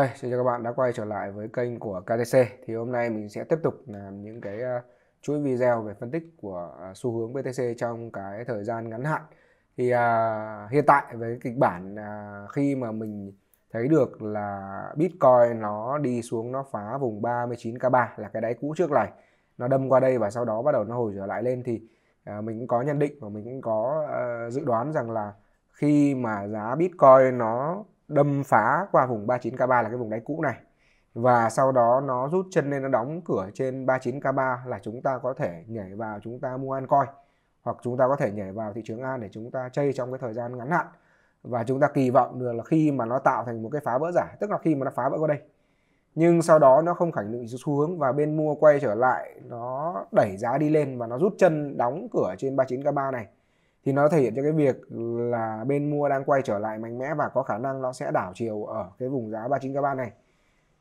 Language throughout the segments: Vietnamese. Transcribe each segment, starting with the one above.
Hi, xin chào các bạn đã quay trở lại với kênh của KTC Thì hôm nay mình sẽ tiếp tục làm những cái ờ, chuỗi video về phân tích của ờ, xu hướng BTC trong cái thời gian ngắn hạn Thì à, hiện tại với kịch bản à, khi mà mình thấy được là Bitcoin nó đi xuống nó phá vùng 39k3 là cái đáy cũ trước này Nó đâm qua đây và sau đó bắt đầu nó hồi trở lại lên thì à, mình cũng có nhận định và mình cũng có à, dự đoán rằng là khi mà giá Bitcoin nó đâm phá qua vùng 39K3 là cái vùng đáy cũ này và sau đó nó rút chân lên nó đóng cửa trên 39K3 là chúng ta có thể nhảy vào chúng ta mua an coi hoặc chúng ta có thể nhảy vào thị trường an để chúng ta chơi trong cái thời gian ngắn hạn và chúng ta kỳ vọng được là khi mà nó tạo thành một cái phá vỡ giả tức là khi mà nó phá vỡ qua đây nhưng sau đó nó không khẳng định xu hướng và bên mua quay trở lại nó đẩy giá đi lên và nó rút chân đóng cửa trên 39K3 này thì nó thể hiện cho cái việc là bên mua đang quay trở lại mạnh mẽ và có khả năng nó sẽ đảo chiều ở cái vùng giá 39k3 này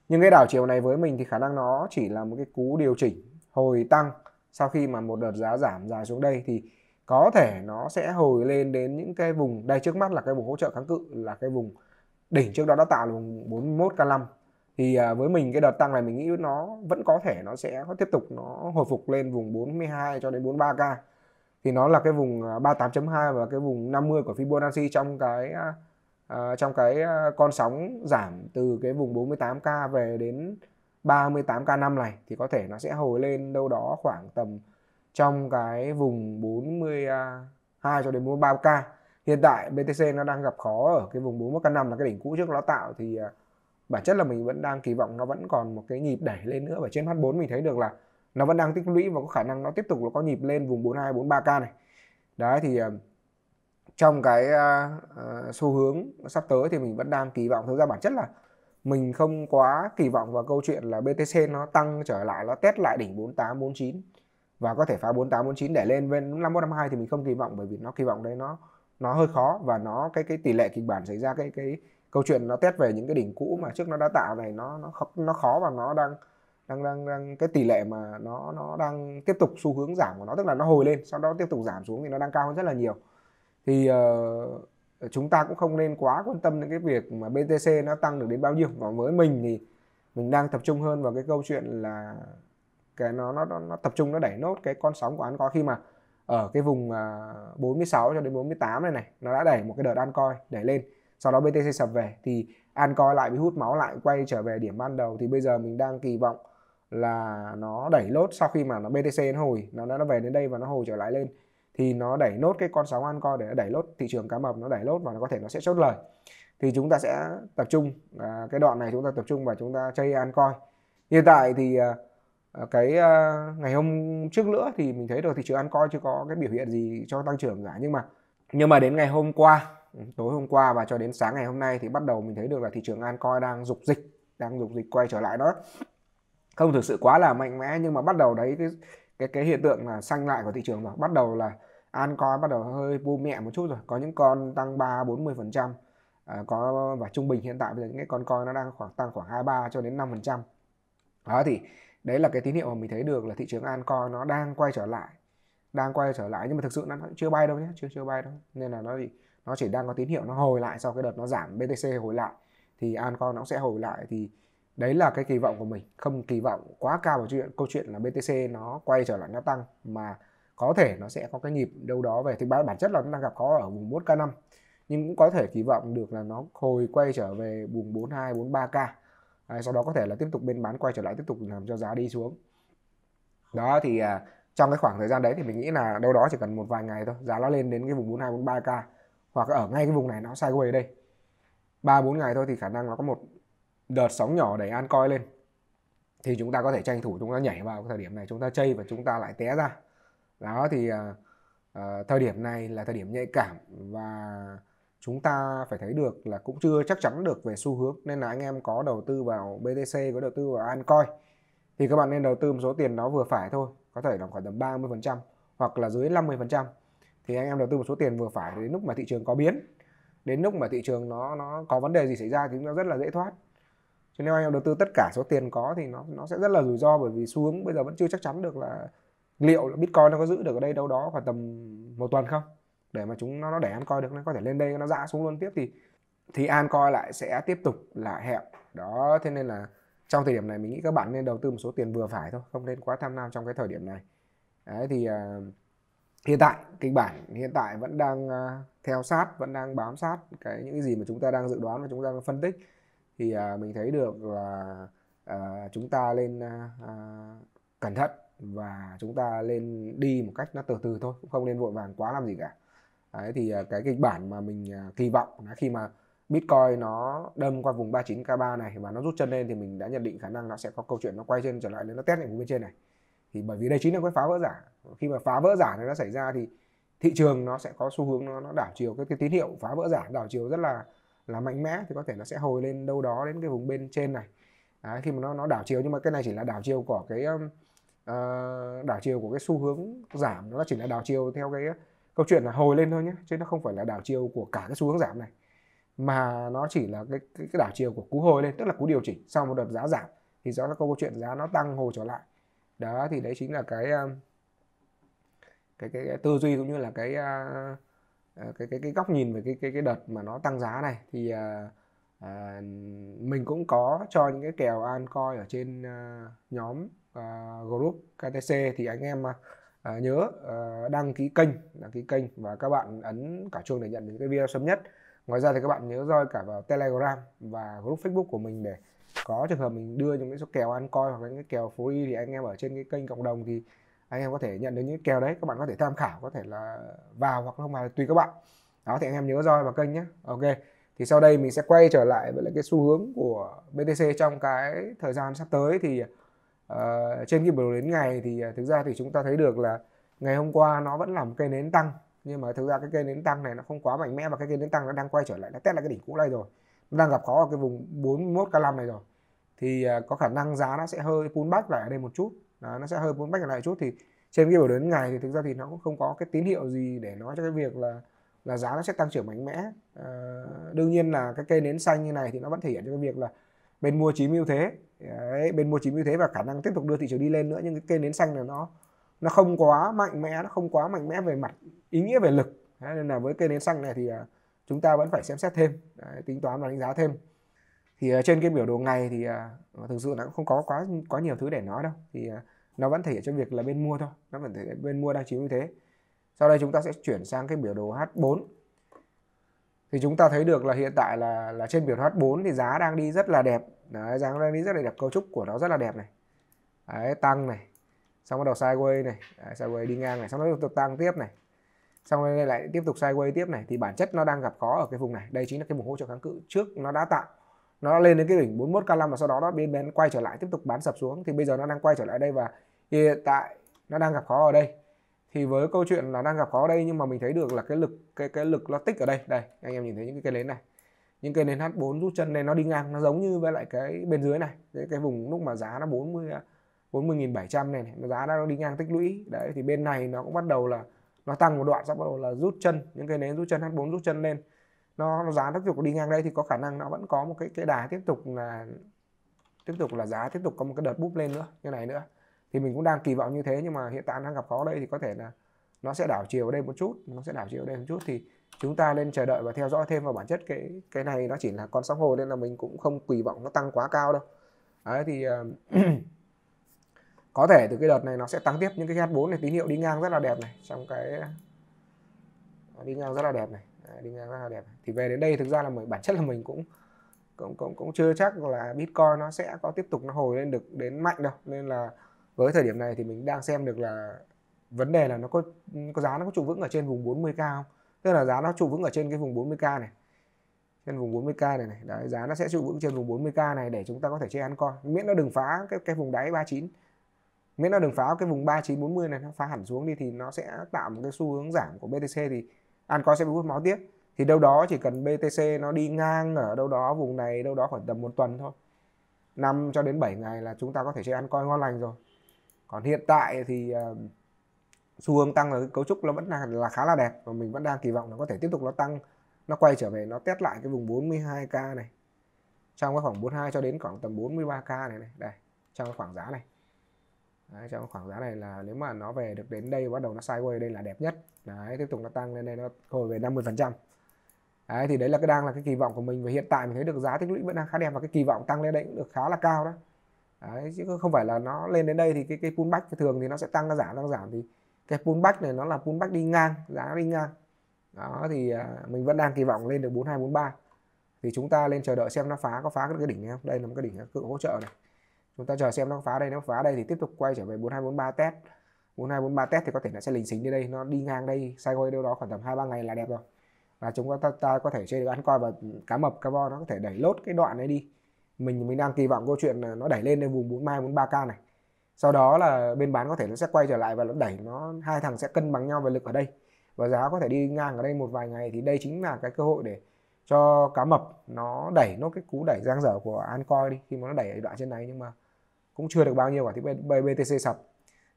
nhưng cái đảo chiều này với mình thì khả năng nó chỉ là một cái cú điều chỉnh hồi tăng sau khi mà một đợt giá giảm dài xuống đây thì có thể nó sẽ hồi lên đến những cái vùng đây trước mắt là cái vùng hỗ trợ kháng cự là cái vùng đỉnh trước đó đã tạo là vùng 41k5 thì à, với mình cái đợt tăng này mình nghĩ nó vẫn có thể nó sẽ tiếp tục nó hồi phục lên vùng 42 cho đến 43k thì nó là cái vùng 38.2 à, và cái vùng 50 của Fibonacci trong cái uh, trong cái con sóng giảm từ cái vùng 48k về đến 38k năm này thì có thể nó sẽ hồi lên đâu đó khoảng tầm trong cái vùng 42 cho đến 43k. Hiện tại BTC nó đang gặp khó ở cái vùng 41k5 là cái đỉnh cũ trước nó tạo thì bản chất là mình vẫn đang kỳ vọng nó vẫn còn một cái nhịp đẩy lên nữa và trên H4 mình thấy được là nó vẫn đang tích lũy và có khả năng nó tiếp tục nó có nhịp lên vùng 42 43k này đấy thì ờ, trong cái uh, xu hướng sắp tới thì mình vẫn đang kỳ vọng thực ra bản chất là mình không quá kỳ vọng vào câu chuyện là BTC nó tăng trở lại nó test lại đỉnh 48 49 và có thể phá 48 49 để lên bên 51 52 thì mình không kỳ vọng bởi vì nó kỳ vọng đấy nó nó hơi khó và nó cái cái tỷ lệ kịch bản xảy ra cái cái câu chuyện nó test về những cái đỉnh cũ mà trước nó đã tạo này nó nó khó, nó khó và nó đang đang đang đang cái tỷ lệ mà nó nó đang tiếp tục xu hướng giảm của nó tức là nó hồi lên sau đó tiếp tục giảm xuống thì nó đang cao hơn rất là nhiều thì uh, chúng ta cũng không nên quá quan tâm đến cái việc mà BTC nó tăng được đến bao nhiêu và với mình thì mình đang tập trung hơn vào cái câu chuyện là cái nó nó nó tập trung nó đẩy nốt cái con sóng của an coi khi mà ở cái vùng à, uh, 46 cho đến 48 này này nó đã đẩy một cái đợt an coi đẩy lên sau đó BTC sập về thì an Ancoin lại bị hút máu lại quay trở về điểm ban đầu thì bây giờ mình đang kỳ vọng là nó đẩy lốt sau khi mà nó BTC nó hồi nó đã về đến đây và nó hồi trở lại lên thì nó đẩy nốt cái con sóng ăn coi để đẩy lốt thị trường cá mập nó đẩy lốt và nó có thể nó sẽ chốt lời thì chúng ta sẽ tập trung à, cái đoạn này chúng ta tập trung và chúng ta chơi ăn coi hiện tại thì à, à, cái à, ngày hôm trước nữa thì mình thấy được thị trường ăn coi chưa có cái biểu hiện gì cho tăng trưởng cả nhưng mà nhưng mà đến ngày hôm qua ừ, tối hôm qua và cho đến sáng ngày hôm nay thì bắt đầu mình thấy được là thị trường an coi đang dục dịch đang dục dịch quay trở lại đó không thực sự quá là mạnh mẽ nhưng mà bắt đầu đấy cái cái cái hiện tượng là xanh lại của thị trường rồi bắt đầu là an coi bắt đầu hơi bu mẹ một chút rồi có những con tăng ba bốn mươi phần trăm à, có và trung bình hiện tại bây giờ những cái con coi nó đang khoảng tăng khoảng 23 cho đến 5 phần trăm đó thì đấy là cái tín hiệu mà mình thấy được là thị trường an coi nó đang quay trở lại đang quay trở lại nhưng mà thực sự nó chưa bay đâu nhé chưa chưa bay đâu nên là nó thì nó chỉ đang có tín hiệu nó hồi lại sau cái đợt nó giảm BTC hồi lại thì an coi nó sẽ hồi lại thì đấy là cái kỳ vọng của mình không kỳ vọng quá cao vào chuyện câu chuyện là BTC nó quay trở lại nó tăng mà có thể nó sẽ có cái nhịp đâu đó về thì bản bản chất là nó đang gặp khó ở vùng 1 k 5 nhưng cũng có thể kỳ vọng được là nó hồi quay trở về vùng 42 43 k à, sau đó có thể là tiếp tục bên bán quay trở lại tiếp tục làm cho giá đi xuống đó thì à, trong cái khoảng thời gian đấy thì mình nghĩ là đâu đó chỉ cần một vài ngày thôi giá nó lên đến cái vùng 42 43 k hoặc ở ngay cái vùng này nó sideways đây ba bốn ngày thôi thì khả năng nó có một đợt sóng nhỏ đẩy an coi lên thì chúng ta có thể tranh thủ chúng ta nhảy vào thời điểm này chúng ta chây và chúng ta lại té ra đó thì à, à, thời điểm này là thời điểm nhạy cảm và chúng ta phải thấy được là cũng chưa chắc chắn được về xu hướng nên là anh em có đầu tư vào BTC có đầu tư vào Ancoin thì các bạn nên đầu tư một số tiền nó vừa phải thôi có thể là khoảng tầm 30% hoặc là dưới 50% thì anh em đầu tư một số tiền vừa phải đến lúc mà thị trường có biến đến lúc mà thị trường nó nó có vấn đề gì xảy ra thì nó rất là dễ thoát chứ nếu anh em đầu tư tất cả số tiền có thì nó nó sẽ rất là rủi ro bởi vì xuống bây giờ vẫn chưa chắc chắn được là liệu là bitcoin nó có giữ được ở đây đâu đó khoảng tầm một tuần không để mà chúng nó nó để ăn coi được nó có thể lên đây nó dã xuống luôn tiếp thì thì an coi lại sẽ tiếp tục là hẹp đó thế nên là trong thời điểm này mình nghĩ các bạn nên đầu tư một số tiền vừa phải thôi không nên quá tham lam trong cái thời điểm này đấy thì uh, hiện tại kịch bản hiện tại vẫn đang uh, theo sát vẫn đang bám sát cái những cái gì mà chúng ta đang dự đoán và chúng ta đang phân tích thì à, mình thấy được là à, chúng ta lên à, à, cẩn thận và chúng ta lên đi một cách nó từ từ thôi cũng không nên vội vàng quá làm gì cả đấy thì à, cái kịch bản mà mình à, kỳ vọng là khi mà Bitcoin nó đâm qua vùng 39k3 này và nó rút chân lên thì mình đã nhận định khả năng nó sẽ có câu chuyện nó quay chân trở lại đến nó test lại vùng bên trên này thì bởi vì đây chính là cái phá vỡ giả khi mà phá vỡ giả này nó xảy ra thì thị trường nó sẽ có xu hướng nó, nó đảo chiều cái, cái tín hiệu phá vỡ giả đảo chiều rất là là mạnh mẽ thì có thể nó sẽ hồi lên đâu đó đến cái vùng bên trên này Đấy, khi mà nó nó đảo chiều nhưng mà cái này chỉ là đảo chiều của cái uh, đảo chiều của cái xu hướng giảm nó chỉ là đảo chiều theo cái uh, câu chuyện là hồi lên thôi nhé chứ nó không phải là đảo chiều của cả cái xu hướng giảm này mà nó chỉ là cái cái, cái đảo chiều của cú hồi lên tức là cú điều chỉnh sau một đợt giá giảm thì do là câu chuyện giá nó tăng hồi trở lại đó thì đấy chính là cái um, cái cái, cái tư duy cũng như là cái uh, Ờ, cái cái cái góc nhìn về cái cái cái đợt mà nó tăng giá này thì à, à, mình cũng có cho những cái kèo an coi ở trên à, nhóm à, group KTC thì anh em à, nhớ à, đăng ký kênh đăng ký kênh và các bạn ấn cả chuông để nhận những cái video sớm nhất ngoài ra thì các bạn nhớ roi cả vào telegram và group facebook của mình để có trường hợp mình đưa những cái số kèo an coi hoặc là những cái kèo free thì anh em ở trên cái kênh cộng đồng thì anh em có thể nhận được những kèo đấy các bạn có thể tham khảo có thể là vào hoặc không vào tùy các bạn đó thì anh em nhớ roi vào kênh nhé ok thì sau đây mình sẽ quay trở lại với lại cái xu hướng của BTC trong cái thời gian sắp tới thì uh, trên cái biểu đến ngày thì uh, thực ra thì chúng ta thấy được là ngày hôm qua nó vẫn là một cây nến tăng nhưng mà thực ra cái cây nến tăng này nó không quá mạnh mẽ và cái cây nến tăng nó đang quay trở lại nó test lại cái đỉnh cũ này rồi nó đang gặp khó ở cái vùng 41 k 5 này rồi thì uh, có khả năng giá nó sẽ hơi pullback lại ở đây một chút Đấy, nó sẽ hơi muốn bách lại chút thì trên cái biểu đến ngày thì thực ra thì nó cũng không có cái tín hiệu gì để nói cho cái việc là là giá nó sẽ tăng trưởng mạnh mẽ à, đương nhiên là cái cây nến xanh như này thì nó vẫn thể hiện cho cái việc là bên mua chiếm ưu thế Đấy, bên mua chiếm ưu thế và khả năng tiếp tục đưa thị trường đi lên nữa nhưng cái cây nến xanh này nó nó không quá mạnh mẽ nó không quá mạnh mẽ về mặt ý nghĩa về lực Đấy, nên là với cây nến xanh này thì à, chúng ta vẫn phải xem xét thêm Đấy, tính toán và đánh giá thêm thì ờ, trên cái biểu đồ ngày thì ờ, thực sự nó cũng không có quá quá nhiều thứ để nói đâu thì ờ, nó vẫn thể hiện cho việc là bên mua thôi nó vẫn thể hiện bên mua đang chiếm như thế sau đây chúng ta sẽ chuyển sang cái biểu đồ H4 thì chúng ta thấy được là hiện tại là là trên biểu H4 thì giá đang đi rất là đẹp đấy giá đang đi rất là đẹp cấu trúc của nó rất là đẹp này đấy, tăng này xong bắt đầu sideways này đấy, sideways đi ngang này xong nó tiếp tục tăng tiếp này xong đây lại tiếp tục sideways tiếp này thì bản chất nó đang gặp khó ở cái vùng này đây chính là cái vùng hỗ trợ kháng cự trước nó đã tạo nó lên đến cái đỉnh 41 K5 và sau đó nó biến bén quay trở lại tiếp tục bán sập xuống thì bây giờ nó đang quay trở lại đây và hiện tại nó đang gặp khó ở đây thì với câu chuyện là đang gặp khó ở đây nhưng mà mình thấy được là cái lực cái cái lực nó tích ở đây đây anh em nhìn thấy những cái cây nến này những cây nến H4 rút chân này nó đi ngang nó giống như với lại cái bên dưới này cái, cái vùng lúc mà giá nó 40 40.700 này, này giá nó đi ngang tích lũy đấy thì bên này nó cũng bắt đầu là nó tăng một đoạn sắp bắt đầu là rút chân những cây nến rút chân H4 rút chân lên nó, nó giá tiếp tục đi ngang đây thì có khả năng nó vẫn có một cái cái đà tiếp tục là tiếp tục là giá tiếp tục có một cái đợt búp lên nữa như này nữa thì mình cũng đang kỳ vọng như thế nhưng mà hiện tại đang gặp khó đây thì có thể là nó sẽ đảo chiều ở đây một chút nó sẽ đảo chiều ở đây một chút thì chúng ta nên chờ đợi và theo dõi thêm vào bản chất cái cái này nó chỉ là con sóng hồ nên là mình cũng không kỳ vọng nó tăng quá cao đâu đấy thì ờ, có thể từ cái đợt này nó sẽ tăng tiếp những cái h 4 này tín hiệu đi ngang rất là đẹp này trong cái đi ngang rất là đẹp này Đấy, đi ngang rất là đẹp này. thì về đến đây thực ra là mình bản chất là mình cũng cũng cũng cũng chưa chắc là bitcoin nó sẽ có tiếp tục nó hồi lên được đến mạnh đâu nên là với thời điểm này thì mình đang xem được là vấn đề là nó có có giá nó có trụ vững ở trên vùng 40k không tức là giá nó trụ vững ở trên cái vùng 40k này trên vùng 40k này này đấy giá nó sẽ trụ vững trên vùng 40k này để chúng ta có thể chơi ăn coi. miễn nó đừng phá cái cái vùng đáy 39 miễn nó đừng phá cái vùng 39-40 này nó phá hẳn xuống đi thì nó sẽ tạo một cái xu hướng giảm của BTC thì ăn Ancor sẽ bị hút máu tiếp thì đâu đó chỉ cần BTC nó đi ngang ở đâu đó vùng này đâu đó khoảng tầm một tuần thôi 5 cho đến 7 ngày là chúng ta có thể chơi ăn coi ngon lành rồi còn hiện tại thì uh, xu hướng tăng ở cấu trúc nó vẫn là, là khá là đẹp và mình vẫn đang kỳ vọng nó có thể tiếp tục nó tăng nó quay trở về nó test lại cái vùng 42k này trong cái khoảng 42 cho đến khoảng tầm 43k này này đây trong cái khoảng giá này Đấy, trong khoảng giá này là nếu mà nó về được đến đây bắt đầu nó sideways đây là đẹp nhất đấy tiếp tục nó tăng lên đây nó hồi về 50 phần trăm đấy thì đấy là cái đang là cái kỳ vọng của mình và hiện tại mình thấy được giá tích lũy vẫn đang khá đẹp và cái kỳ vọng tăng lên đây cũng được khá là cao đó đấy chứ không phải là nó lên đến đây thì cái cái pullback thường thì nó sẽ tăng nó giảm tăng giảm thì cái pullback này nó là pullback đi ngang giá đi ngang đó thì à, mình vẫn đang kỳ vọng lên được 4243 thì chúng ta lên chờ đợi xem nó phá có phá được cái đỉnh này không đây là một cái đỉnh cự hỗ trợ này chúng ta chờ xem nó phá đây nếu phá đây thì tiếp tục quay trở về 4243 test 4243 test thì có thể là sẽ lình xình đến đây nó đi ngang đây sai quay đâu đó khoảng tầm 2 3 ngày là đẹp rồi và chúng ta, ta có thể chơi được ăn coi và cá mập cá vo nó có thể đẩy lốt cái đoạn này đi mình mình đang kỳ vọng câu chuyện nó đẩy lên lên vùng 42 43k này sau đó là bên bán có thể nó sẽ quay trở lại và nó đẩy nó hai thằng sẽ cân bằng nhau về lực ở đây và giá có thể đi ngang ở đây một vài ngày thì đây chính là cái cơ hội để cho cá mập nó đẩy nó cái cú đẩy giang dở của Ancoin đi khi mà nó đẩy ở đoạn trên này nhưng mà cũng chưa được bao nhiêu cả thì BTC sập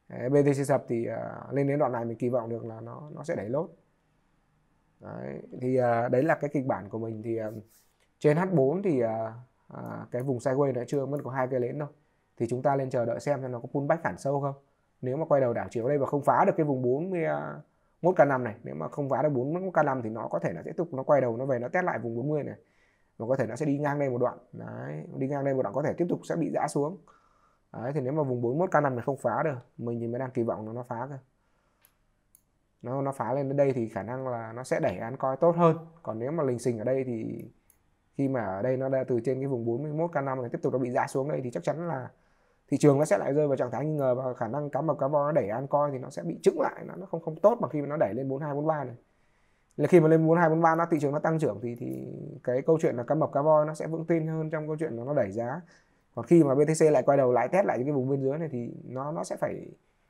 BTC sập thì à, lên đến đoạn này mình kỳ vọng được là nó nó sẽ đẩy lốt đấy. thì à, đấy là cái kịch bản của mình thì à, trên H4 thì cái vùng sideways nó chưa mất có hai cây nến đâu thì chúng ta lên chờ đợi xem xem nó có pullback hẳn sâu không nếu mà quay đầu đảo chiều đây và không phá được cái vùng 41 k 5 này nếu mà không phá được 41 k 5 thì nó có thể là tiếp tục nó quay đầu nó về nó test lại vùng 40 này và có thể nó sẽ đi ngang đây một đoạn đấy đi ngang đây một đoạn có thể tiếp tục sẽ bị giã xuống Đấy, thì nếu mà vùng 41 K5 này không phá được mình thì mới đang kỳ vọng là nó phá cơ nó nó phá lên đến đây thì khả năng là nó sẽ đẩy án coi tốt hơn còn nếu mà lình xình ở đây thì khi mà ở đây nó đã từ trên cái vùng 41 K5 này tiếp tục nó bị giá xuống đây thì chắc chắn là thị trường nó sẽ lại rơi vào trạng thái nghi ngờ và khả năng cá mập cá bo nó đẩy ăn coi thì nó sẽ bị trứng lại nó nó không không tốt mà khi mà nó đẩy lên 42 43 này là khi mà lên 42 43 nó thị trường nó tăng trưởng thì thì cái câu chuyện là cá mập cá voi nó sẽ vững tin hơn trong câu chuyện là nó đẩy giá còn khi mà BTC lại quay đầu lại test lại những cái vùng bên dưới này thì nó nó sẽ phải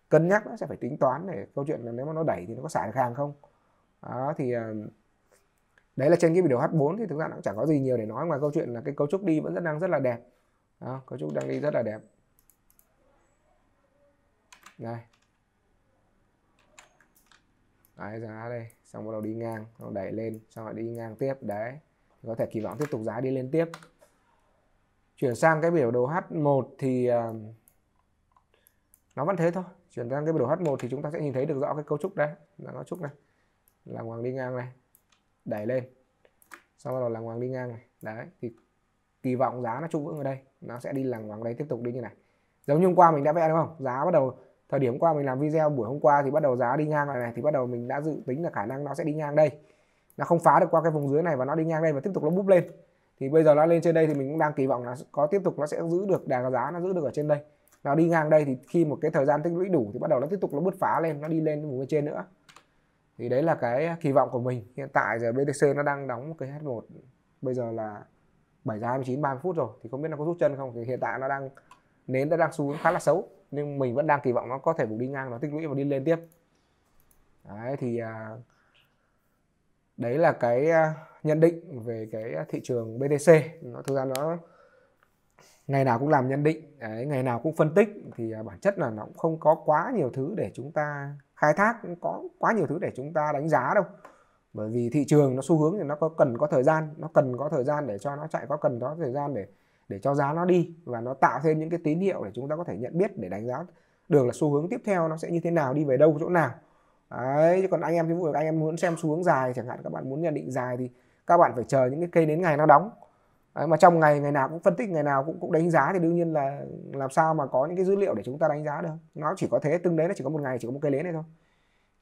cân nhắc nó sẽ phải tính toán để câu chuyện là nếu mà nó đẩy thì nó có xả được hàng không đó thì ờ, đấy là trên cái biểu đồ H4 thì thực ra nó cũng chẳng có gì nhiều để nói ngoài câu chuyện là cái cấu trúc đi vẫn rất đang rất là đẹp đó, cấu trúc đang đi rất là đẹp đây đấy giá đây xong bắt đầu đi ngang xong đẩy lên xong lại đi ngang tiếp đấy có thể kỳ vọng tiếp tục giá đi lên tiếp chuyển sang cái biểu đồ H1 thì à, nó vẫn thế thôi chuyển sang cái biểu đồ H1 thì chúng ta sẽ nhìn thấy được rõ cái cấu trúc đấy là cấu trúc này là hoàng đi ngang này đẩy lên sau đó là hoàng đi ngang này đấy thì kỳ vọng giá nó trụ vững ở đây nó sẽ đi lằng hoàng đây tiếp tục đi như này giống như hôm qua mình đã vẽ đúng không giá bắt đầu thời điểm qua mình làm video buổi hôm qua thì bắt đầu giá đi ngang này này thì bắt đầu mình đã dự tính là khả năng nó sẽ đi ngang đây nó không phá được qua cái vùng dưới này và nó đi ngang đây và tiếp tục nó búp lên thì bây giờ nó lên trên đây thì mình cũng đang kỳ vọng là có tiếp tục nó sẽ giữ được đà giá nó giữ được ở trên đây nó đi ngang đây thì khi một cái thời gian tích lũy đủ thì bắt đầu nó tiếp tục nó bứt phá lên nó đi lên vùng trên nữa thì đấy là cái kỳ vọng của mình hiện tại giờ BTC nó đang đóng cái H1 bây giờ là 7 giờ 29 30 phút rồi thì không biết nó có rút chân không thì hiện tại nó đang nến nó đang xuống khá là xấu nhưng mình vẫn đang kỳ vọng nó có thể vùng đi ngang nó tích lũy và đi lên tiếp đấy thì uh, đấy là cái à, nhận định về cái à, thị trường BTC nó thực ra nó ngày nào cũng làm nhận định đấy, ngày nào cũng phân tích thì à, bản chất là nó cũng không có quá nhiều thứ để chúng ta khai thác cũng có quá nhiều thứ để chúng ta đánh giá đâu bởi vì thị trường nó xu hướng thì nó có cần có thời gian nó cần có thời gian để cho nó chạy có cần có thời gian để để cho giá nó đi và nó tạo thêm những cái tín hiệu để chúng ta có thể nhận biết để đánh giá được là xu hướng tiếp theo nó sẽ như thế nào đi về đâu chỗ nào đấy chứ còn anh em cái vụ anh em muốn xem xuống dài chẳng hạn các bạn muốn nhận định dài thì các bạn phải chờ những cái cây đến ngày nó đóng đấy, mà trong ngày ngày nào cũng phân tích ngày nào cũng cũng đánh giá thì đương nhiên là làm sao mà có những cái dữ liệu để chúng ta đánh giá được nó chỉ có thế tương đấy nó chỉ có một ngày chỉ có một cây đến này thôi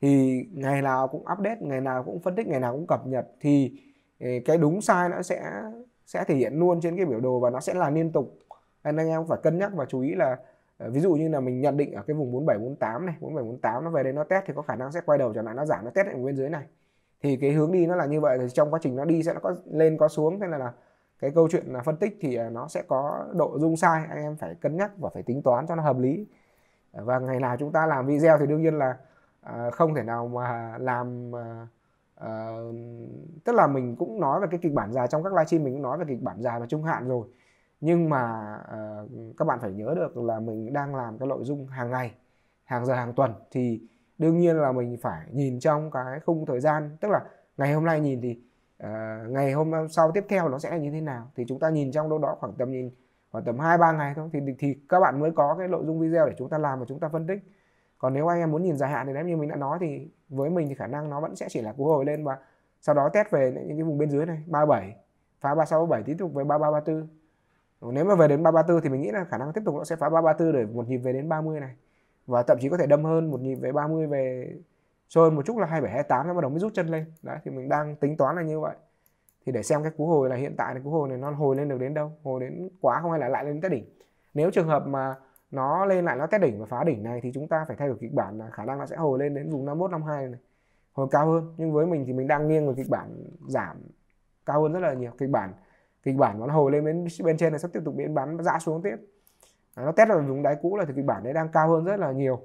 thì ngày nào cũng update ngày nào cũng phân tích ngày nào cũng cập nhật thì ừ, cái đúng sai nó sẽ sẽ thể hiện luôn trên cái biểu đồ và nó sẽ là liên tục nên anh em phải cân nhắc và chú ý là Ờ, ví dụ như là mình nhận định ở cái vùng 47 48 này 47 48 nó về đây nó test thì có khả năng sẽ quay đầu trở lại nó giảm nó test ở bên dưới này thì cái hướng đi nó là như vậy thì trong quá trình nó đi sẽ nó có lên có xuống thế là, là cái câu chuyện là phân tích thì ờ, nó sẽ có độ dung sai anh em phải cân nhắc và phải tính toán cho nó hợp lý ờ, và ngày nào chúng ta làm video thì đương nhiên là không thể nào mà làm tức là mình cũng nói về cái kịch bản dài trong các livestream mình cũng nói về kịch bản dài và trung hạn rồi nhưng mà uh, các bạn phải nhớ được là mình đang làm cái nội dung hàng ngày hàng giờ hàng tuần thì đương nhiên là mình phải nhìn trong cái khung thời gian tức là ngày hôm nay nhìn thì uh, ngày hôm sau tiếp theo nó sẽ là như thế nào thì chúng ta nhìn trong đâu đó khoảng tầm nhìn khoảng tầm hai ba ngày thôi thì thì các bạn mới có cái nội dung video để chúng ta làm và chúng ta phân tích còn nếu anh em muốn nhìn dài hạn thì nếu như mình đã nói thì với mình thì khả năng nó vẫn sẽ chỉ là cú hồi lên và sau đó test về những cái vùng bên dưới này 37 phá 36 37 tiếp tục về 33 34 nếu mà về đến 334 thì mình nghĩ là khả năng tiếp tục nó sẽ phá 334 để một nhịp về đến 30 này và thậm chí có thể đâm hơn một nhịp về 30 về sâu hơn một chút là 27 nó bắt đầu mới rút chân lên đấy thì mình đang tính toán là như vậy thì để xem cái cú hồi là hiện tại là cú hồi này nó hồi lên được đến đâu hồi đến quá không hay là lại lên tới đỉnh nếu trường hợp mà nó lên lại nó test đỉnh và phá đỉnh này thì chúng ta phải thay đổi kịch bản là khả năng nó sẽ hồi lên đến vùng 51 52 này hồi cao hơn nhưng với mình thì mình đang nghiêng về kịch bản giảm cao hơn rất là nhiều kịch bản kịch bản nó hồi lên bên bên trên này sắp tiếp tục biến bán dã xuống tiếp nó test ở vùng đáy cũ là thì kịch bản đấy đang cao hơn rất là nhiều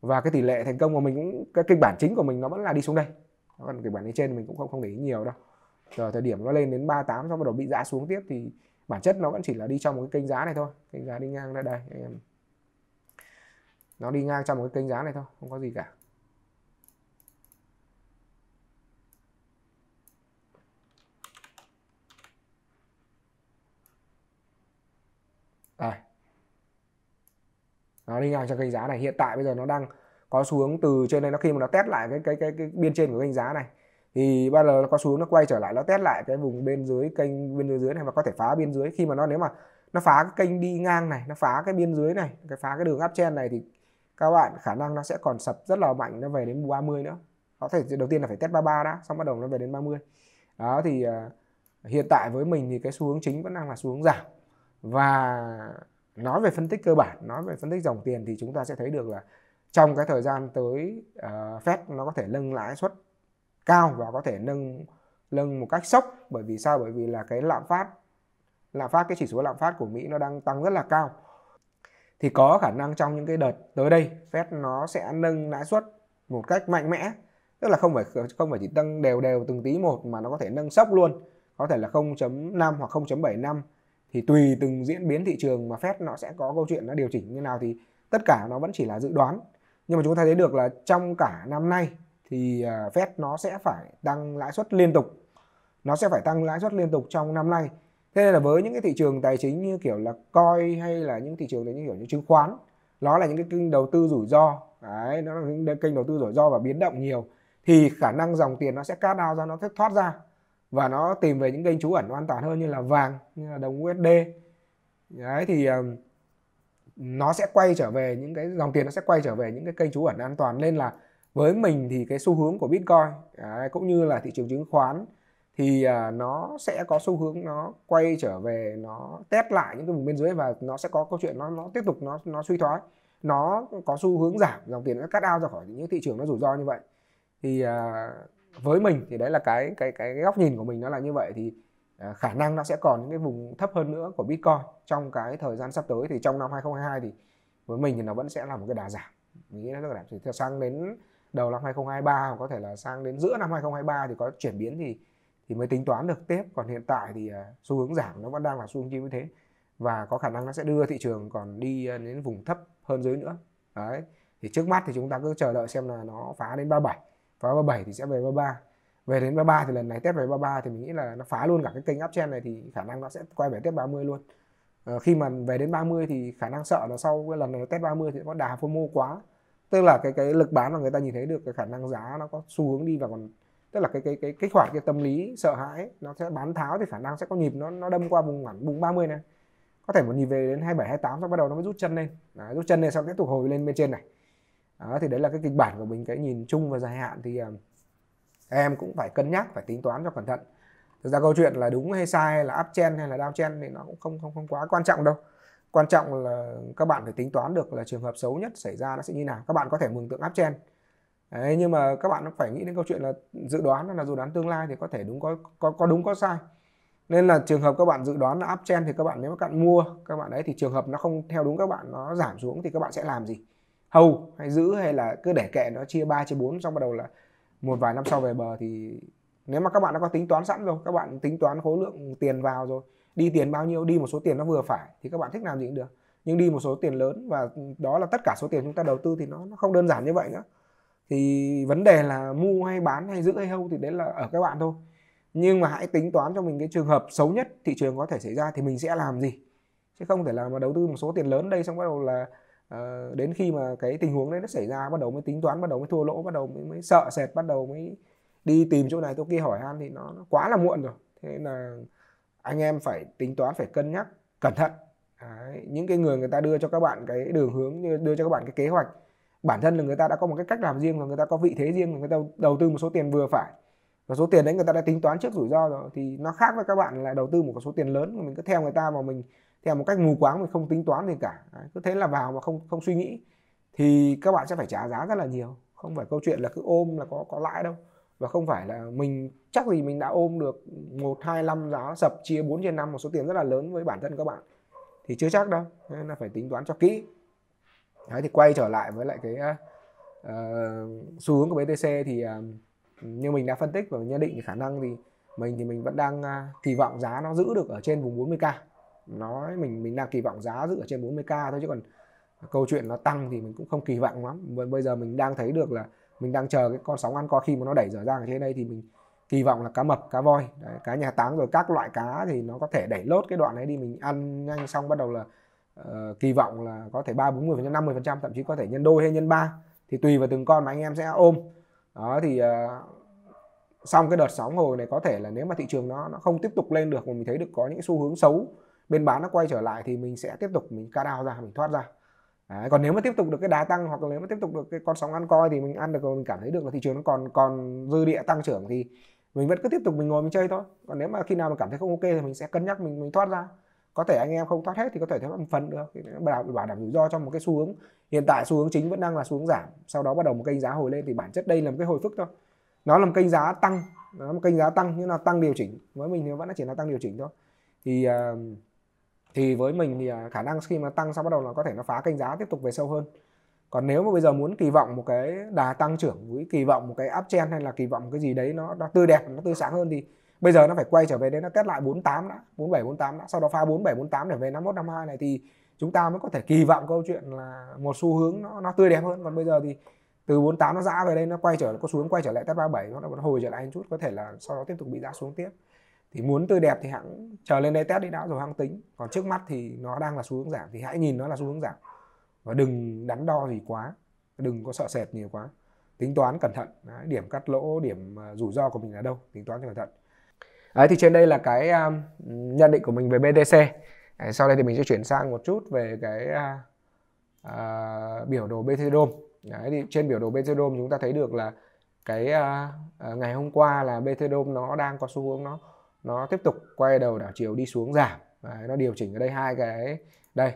và cái tỷ lệ thành công của mình cũng cái kịch bản chính của mình nó vẫn là đi xuống đây còn kịch bản lên trên mình cũng không không để ý nhiều đâu rồi thời điểm nó lên đến 38 xong bắt đầu bị dã xuống tiếp thì bản chất nó vẫn chỉ là đi trong một cái kênh giá này thôi kênh giá đi ngang ra đây nó đi ngang trong một cái kênh giá này thôi không có gì cả đây nó đi ngang cho kênh giá này hiện tại bây giờ nó đang có xuống từ trên đây nó khi mà nó test lại cái cái cái, cái biên trên của kênh giá này thì bao giờ nó có xuống nó quay trở lại nó test lại cái vùng bên dưới kênh bên dưới này và có thể phá bên dưới khi mà nó nếu mà nó phá cái kênh đi ngang này nó phá cái biên dưới này cái phá cái đường uptrend này thì các bạn khả năng nó sẽ còn sập rất là mạnh nó về đến 30 nữa có thể đầu tiên là phải test 33 đã xong bắt đầu nó về đến 30 đó thì uh, hiện tại với mình thì cái xu hướng chính vẫn đang là xu hướng giảm và nói về phân tích cơ bản nói về phân tích dòng tiền thì chúng ta sẽ thấy được là trong cái thời gian tới uh, Fed nó có thể nâng lãi suất cao và có thể nâng nâng một cách sốc bởi vì sao bởi vì là cái lạm phát lạm phát cái chỉ số lạm phát của Mỹ nó đang tăng rất là cao thì có khả năng trong những cái đợt tới đây Fed nó sẽ nâng lãi suất một cách mạnh mẽ tức là không phải không phải chỉ tăng đều đều từng tí một mà nó có thể nâng sốc luôn có thể là 0.5 hoặc 0.75 thì tùy từng diễn biến thị trường mà Fed nó sẽ có câu chuyện nó điều chỉnh như nào thì tất cả nó vẫn chỉ là dự đoán nhưng mà chúng ta thấy được là trong cả năm nay thì à, Fed nó sẽ phải tăng lãi suất liên tục nó sẽ phải tăng lãi suất liên tục trong năm nay thế nên là với những cái thị trường tài chính như kiểu là coi hay là những thị trường đấy như kiểu như chứng khoán nó là những cái kênh đầu tư rủi ro đấy nó là những kênh đầu tư rủi ro và biến động nhiều thì khả năng dòng tiền nó sẽ cát ao ra nó thoát ra và nó tìm về những kênh trú ẩn an toàn hơn như là vàng như là đồng USD đấy thì nó sẽ quay trở về những cái dòng tiền nó sẽ quay trở về những cái kênh trú ẩn an toàn nên là với mình thì cái xu hướng của Bitcoin đấy, cũng như là thị trường chứng khoán thì à, nó sẽ có xu hướng nó quay trở về nó test lại những cái vùng bên dưới và nó sẽ có câu chuyện nó nó tiếp tục nó nó suy thoái nó có xu hướng giảm dòng tiền nó cắt ao ra khỏi những thị trường nó rủi ro như vậy thì à, với mình thì đấy là cái cái cái, góc nhìn của mình nó là như vậy thì à, khả năng nó sẽ còn những cái vùng thấp hơn nữa của Bitcoin trong cái thời gian sắp tới thì trong năm 2022 thì với mình thì nó vẫn sẽ là một cái đà giảm mình nghĩ nó rất là giảm thì sang đến đầu năm 2023 hoặc có thể là sang đến giữa năm 2023 thì có chuyển biến thì thì mới tính toán được tiếp còn hiện tại thì à, xu hướng giảm nó vẫn đang là xu hướng như thế và có khả năng nó sẽ đưa thị trường còn đi à, đến vùng thấp hơn dưới nữa đấy thì trước mắt thì chúng ta cứ chờ đợi xem là nó phá đến 37 phá 37 thì sẽ về 33 về đến 33 thì lần này test về 33 thì mình nghĩ là nó phá luôn cả cái kênh uptrend này thì khả năng nó sẽ quay về test 30 luôn à, khi mà về đến 30 thì khả năng sợ là sau cái lần này test 30 thì nó đà FOMO quá tức là cái cái lực bán mà người ta nhìn thấy được cái khả năng giá nó có xu hướng đi và còn tức là cái cái cái kích hoạt cái tâm lý sợ hãi nó sẽ bán tháo thì khả năng sẽ có nhịp nó nó đâm qua vùng ngoảnh vùng 30 này có thể một nhịp về đến 27 28 xong bắt đầu nó mới rút chân lên Đấy, rút chân lên xong tiếp tục hồi lên bên trên này đó, thì đấy là cái kịch bản của mình cái nhìn chung và dài hạn thì ờ, em cũng phải cân nhắc phải tính toán cho cẩn thận thực ra câu chuyện là đúng hay sai hay là chen hay là chen thì nó cũng không không không quá quan trọng đâu quan trọng là các bạn phải tính toán được là trường hợp xấu nhất xảy ra nó sẽ như nào các bạn có thể mường tượng uptrend Đấy, nhưng mà các bạn phải nghĩ đến câu chuyện là dự đoán là dự đoán tương lai thì có thể đúng có có, có đúng có sai nên là trường hợp các bạn dự đoán là chen thì các bạn nếu các bạn mua các bạn đấy thì trường hợp nó không theo đúng các bạn nó giảm xuống thì các bạn sẽ làm gì hầu hay giữ hay là cứ để kệ nó chia 3 chia 4 xong bắt đầu là một vài năm sau về bờ thì nếu mà các bạn đã có tính toán sẵn rồi các bạn tính toán khối lượng tiền vào rồi đi tiền bao nhiêu đi một số tiền nó vừa phải thì các bạn thích làm gì cũng được nhưng đi một số tiền lớn và đó là tất cả số tiền chúng ta đầu tư thì nó, nó không đơn giản như vậy nữa thì vấn đề là mua hay bán hay giữ hay hâu thì đấy là ở các bạn thôi nhưng mà hãy tính toán cho mình cái trường hợp xấu nhất thị trường có thể xảy ra thì mình sẽ làm gì chứ không thể là mà đầu tư một số tiền lớn đây xong bắt đầu là à, đến khi mà cái tình huống đấy nó xảy ra bắt đầu mới tính toán bắt đầu mới thua lỗ bắt đầu mới, mới sợ sệt bắt đầu mới đi tìm chỗ này tôi kia hỏi han thì nó, nó quá là muộn rồi thế nên là anh em phải tính toán phải cân nhắc cẩn thận Đấy, những cái người người ta đưa cho các bạn cái đường hướng đưa cho các bạn cái kế hoạch bản thân là người ta đã có một cái cách làm riêng và người ta có vị thế riêng người ta đầu tư một số tiền vừa phải và số tiền đấy người ta đã tính toán trước rủi ro rồi thì nó khác với các bạn là đầu tư một số tiền lớn mình cứ theo người ta mà mình theo một cách mù quáng mình không tính toán gì cả đấy, cứ thế là vào mà không không suy nghĩ thì các bạn sẽ phải trả giá rất là nhiều không phải câu chuyện là cứ ôm là có có lãi đâu và không phải là mình chắc gì mình đã ôm được một hai năm giá sập chia 4 trên năm một số tiền rất là lớn với bản thân các bạn thì chưa chắc đâu nên là phải tính toán cho kỹ đấy thì quay trở lại với lại cái uh, xu hướng của BTC thì uh, như mình đã phân tích và nhận định thì khả năng thì mình thì mình vẫn đang uh, kỳ vọng giá nó giữ được ở trên vùng 40k nói mình mình đang kỳ vọng giá giữ ở trên 40k thôi chứ còn câu chuyện nó tăng thì mình cũng không kỳ vọng lắm bây giờ mình đang thấy được là mình đang chờ cái con sóng ăn co khi mà nó đẩy dở dang ở trên đây thì mình kỳ vọng là cá mập cá voi đấy, cá nhà táng rồi các loại cá thì nó có thể đẩy lốt cái đoạn này đi mình ăn nhanh xong bắt đầu là uh, kỳ vọng là có thể ba bốn mươi phần trăm phần trăm thậm chí có thể nhân đôi hay nhân ba thì tùy vào từng con mà anh em sẽ ôm đó thì uh, xong cái đợt sóng hồi này có thể là nếu mà thị trường nó nó không tiếp tục lên được mà mình thấy được có những xu hướng xấu bên bán nó quay trở lại thì mình sẽ tiếp tục mình ca đao ra mình thoát ra Đấy, còn nếu mà tiếp tục được cái đá tăng hoặc là nếu mà tiếp tục được cái con sóng ăn coi thì mình ăn được mình cảm thấy được là thị trường nó còn còn dư địa tăng trưởng thì mình vẫn cứ tiếp tục mình ngồi mình chơi thôi còn nếu mà khi nào mà cảm thấy không ok thì mình sẽ cân nhắc mình mình thoát ra có thể anh em không thoát hết thì có thể thoát một phần được bảo bảo đảm rủi ro trong một cái xu hướng hiện tại xu hướng chính vẫn đang là xu hướng giảm sau đó bắt đầu một kênh giá hồi lên thì bản chất đây là một cái hồi phức thôi nó là một kênh giá tăng nó là một kênh giá tăng nhưng là tăng điều chỉnh với mình thì vẫn chỉ là tăng điều chỉnh thôi thì uh, thì với mình thì à, khả năng khi mà tăng sau bắt đầu là có thể nó phá kênh giá tiếp tục về sâu hơn còn nếu mà bây giờ muốn kỳ vọng một cái đà tăng trưởng với kỳ vọng một cái uptrend hay là kỳ vọng một cái gì đấy nó nó tươi đẹp nó tươi sáng hơn thì bây giờ nó phải quay trở về đến nó kết lại 48 đã 47 48 đã sau đó phá 47 48 để về 51 52 này thì chúng ta mới có thể kỳ vọng câu chuyện là một xu hướng nó nó tươi đẹp hơn còn bây giờ thì từ 48 nó dã về đây nó quay trở nó có xuống quay trở lại test 37 nó hồi trở lại một chút có thể là sau đó tiếp tục bị dã xuống tiếp thì muốn tươi đẹp thì hãng chờ lên đây test đi đã rồi hãng tính còn trước mắt thì nó đang là xu hướng giảm thì hãy nhìn nó là xu hướng giảm và đừng đắn đo gì quá đừng có sợ sệt nhiều quá tính toán cẩn thận Đấy, điểm cắt lỗ điểm à, rủi ro của mình là đâu tính toán cẩn thận Đấy, thì trên đây là cái uh, nhận định của mình về BTC Đấy, sau đây thì mình sẽ chuyển sang một chút về cái uh, uh, biểu đồ BTC Dome Đấy, thì trên biểu đồ BTC Dome chúng ta thấy được là cái uh, uh, ngày hôm qua là BTC Dome nó đang có xu hướng nó nó tiếp tục quay đầu đảo chiều đi xuống giảm Đấy, nó điều chỉnh ở đây hai cái đây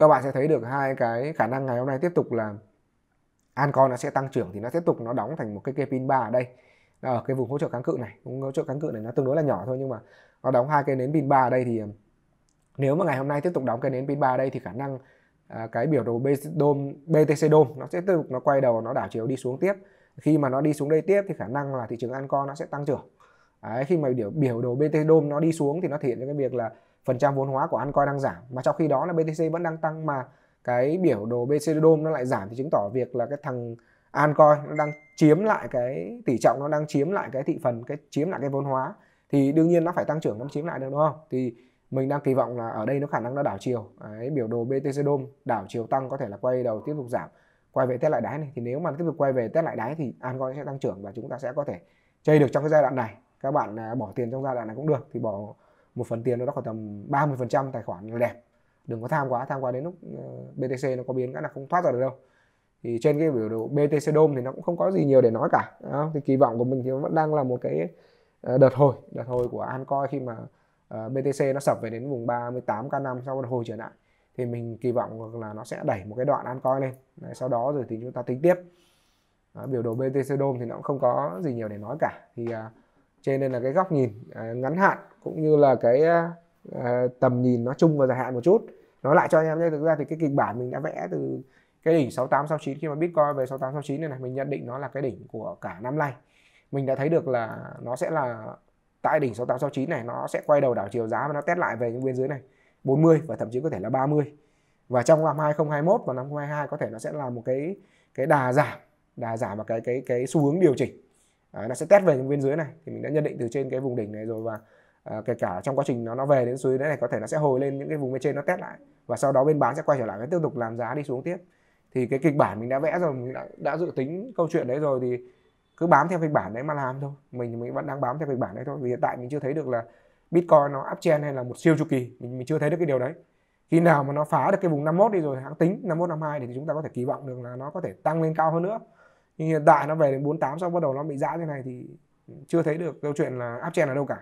các bạn sẽ thấy được hai cái khả năng ngày hôm nay tiếp tục là Ancon nó sẽ tăng trưởng thì nó tiếp tục nó đóng thành một cái cây pin ba ở đây ở cái vùng hỗ trợ kháng cự này vùng hỗ trợ kháng cự này nó tương đối là nhỏ thôi nhưng mà nó đóng hai cây nến pin ba ở đây thì ờ, nếu mà ngày hôm nay tiếp tục đóng cây nến pin ba ở đây thì khả năng à, cái biểu đồ dom BTC dom nó sẽ tiếp tục nó quay đầu nó đảo chiều đi xuống tiếp khi mà nó đi xuống đây tiếp thì khả năng là thị trường Ancon nó sẽ tăng trưởng Đấy, khi mà biểu biểu đồ BTC Dome nó đi xuống thì nó thể hiện cho cái việc là phần trăm vốn hóa của Ancoin đang giảm mà trong khi đó là BTC vẫn đang tăng mà cái biểu đồ BTC Dome nó lại giảm thì chứng tỏ việc là cái thằng Ancoin nó đang chiếm lại cái tỷ trọng nó đang chiếm lại cái thị phần cái chiếm lại cái vốn hóa thì đương nhiên nó phải tăng trưởng nó chiếm lại được đúng không thì mình đang kỳ vọng là ở đây nó khả năng nó đảo chiều Đấy, biểu đồ BTC Dome đảo chiều tăng có thể là quay đầu tiếp tục giảm quay về test lại đáy này thì nếu mà tiếp tục quay về test lại đáy thì Ancoin sẽ tăng trưởng và chúng ta sẽ có thể chơi được trong cái giai đoạn này các bạn à, bỏ tiền trong giai đoạn này cũng được thì bỏ một phần tiền đó khoảng tầm 30 phần trăm tài khoản là đẹp đừng có tham quá tham quá đến lúc ờ, BTC nó có biến cái là không thoát ra được đâu thì trên cái biểu đồ BTC Dome thì nó cũng không có gì nhiều để nói cả đó. thì kỳ vọng của mình thì vẫn đang là một cái ờ, đợt hồi đợt hồi của Ancoin khi mà ờ, BTC nó sập về đến vùng 38k5 sau đó hồi trở lại thì mình kỳ vọng là nó sẽ đẩy một cái đoạn Ancoin lên Đấy, sau đó rồi thì chúng ta tính tiếp đó, biểu đồ BTC Dome thì nó cũng không có gì nhiều để nói cả thì uh, cho nên là cái góc nhìn à, ngắn hạn cũng như là cái à, à, tầm nhìn nó chung và dài hạn một chút nó lại cho anh em thấy thực ra thì cái kịch bản mình đã vẽ từ cái đỉnh 68 69 khi mà Bitcoin về 68 69 này này mình nhận định nó là cái đỉnh của cả năm nay mình đã thấy được là nó sẽ là tại đỉnh 68 69 này nó sẽ quay đầu đảo chiều giá và nó test lại về những biên dưới này 40 và thậm chí có thể là 30 và trong năm 2021 và năm 2022 có thể nó sẽ là một cái cái đà giảm đà giảm và cái cái cái xu hướng điều chỉnh à, nó sẽ test về bên dưới này thì mình đã nhận định từ trên cái vùng đỉnh này rồi và à, kể cả trong quá trình nó nó về đến dưới đấy này có thể nó sẽ hồi lên những cái vùng bên trên nó test lại và sau đó bên bán sẽ quay trở lại và tiếp tục làm giá đi xuống tiếp thì cái kịch bản mình đã vẽ rồi mình đã, đã dự tính câu chuyện đấy rồi thì cứ bám theo kịch bản đấy mà làm thôi mình mình vẫn đang bám theo kịch bản đấy thôi vì hiện tại mình chưa thấy được là bitcoin nó uptrend hay là một siêu chu kỳ mình, mình chưa thấy được cái điều đấy khi nào mà nó phá được cái vùng 51 đi rồi hãng tính 51 52 thì chúng ta có thể kỳ vọng được là nó có thể tăng lên cao hơn nữa nhưng hiện tại nó về đến 48 sau bắt đầu nó bị giãn như này thì chưa thấy được câu chuyện là áp chen ở đâu cả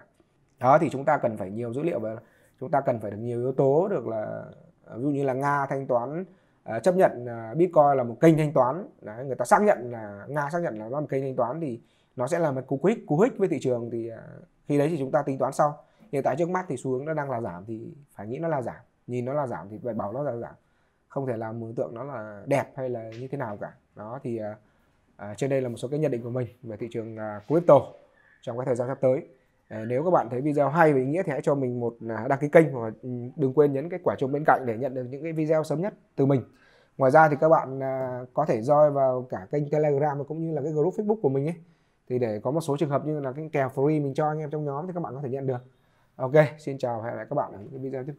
đó thì chúng ta cần phải nhiều dữ liệu và chúng ta cần phải được nhiều yếu tố được là à, ví dụ như là nga thanh toán à, chấp nhận à, bitcoin là một kênh thanh toán Đấy, người ta xác nhận là nga xác nhận là nó là một kênh thanh toán thì nó sẽ là một cú hích cú hích với thị trường thì khi đấy thì chúng ta tính toán sau hiện tại trước mắt thì xu hướng nó đang là giảm thì phải nghĩ nó là giảm nhìn nó là giảm thì phải bảo nó là giảm không thể làm mường tượng nó là đẹp hay là như thế nào cả đó thì uh, À, trên đây là một số cái nhận định của mình về thị trường à, crypto trong cái thời gian sắp tới. À, nếu các bạn thấy video hay và ý nghĩa thì hãy cho mình một à, đăng ký kênh và ừ, đừng quên nhấn cái quả chuông bên cạnh để nhận được những cái video sớm nhất từ mình. Ngoài ra thì các bạn à, có thể join vào cả kênh Telegram cũng như là cái group Facebook của mình ấy. Thì để có một số trường hợp như là cái kèo free mình cho anh em trong nhóm thì các bạn có thể nhận được. Ok, xin chào và hẹn lại các bạn ở những cái video tiếp theo.